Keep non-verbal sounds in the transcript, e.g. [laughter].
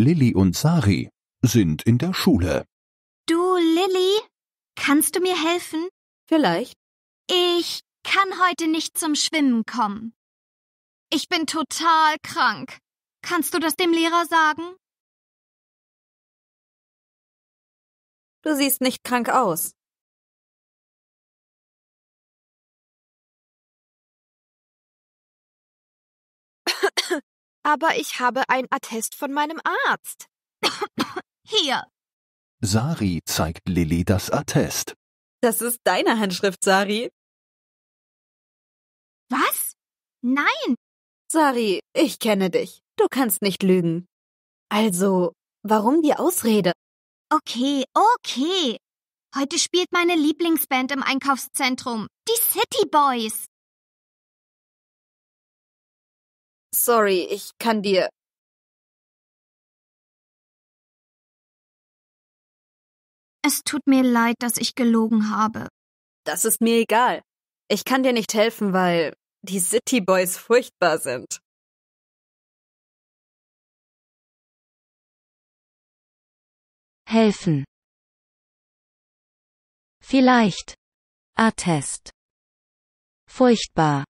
Lilly und Sari sind in der Schule. Du, Lilly, kannst du mir helfen? Vielleicht. Ich kann heute nicht zum Schwimmen kommen. Ich bin total krank. Kannst du das dem Lehrer sagen? Du siehst nicht krank aus. Aber ich habe ein Attest von meinem Arzt. [coughs] Hier. Sari zeigt Lilly das Attest. Das ist deine Handschrift, Sari. Was? Nein. Sari, ich kenne dich. Du kannst nicht lügen. Also, warum die Ausrede? Okay, okay. Heute spielt meine Lieblingsband im Einkaufszentrum, die City Boys. Sorry, ich kann dir. Es tut mir leid, dass ich gelogen habe. Das ist mir egal. Ich kann dir nicht helfen, weil die City Boys furchtbar sind. Helfen. Vielleicht. Attest. Furchtbar.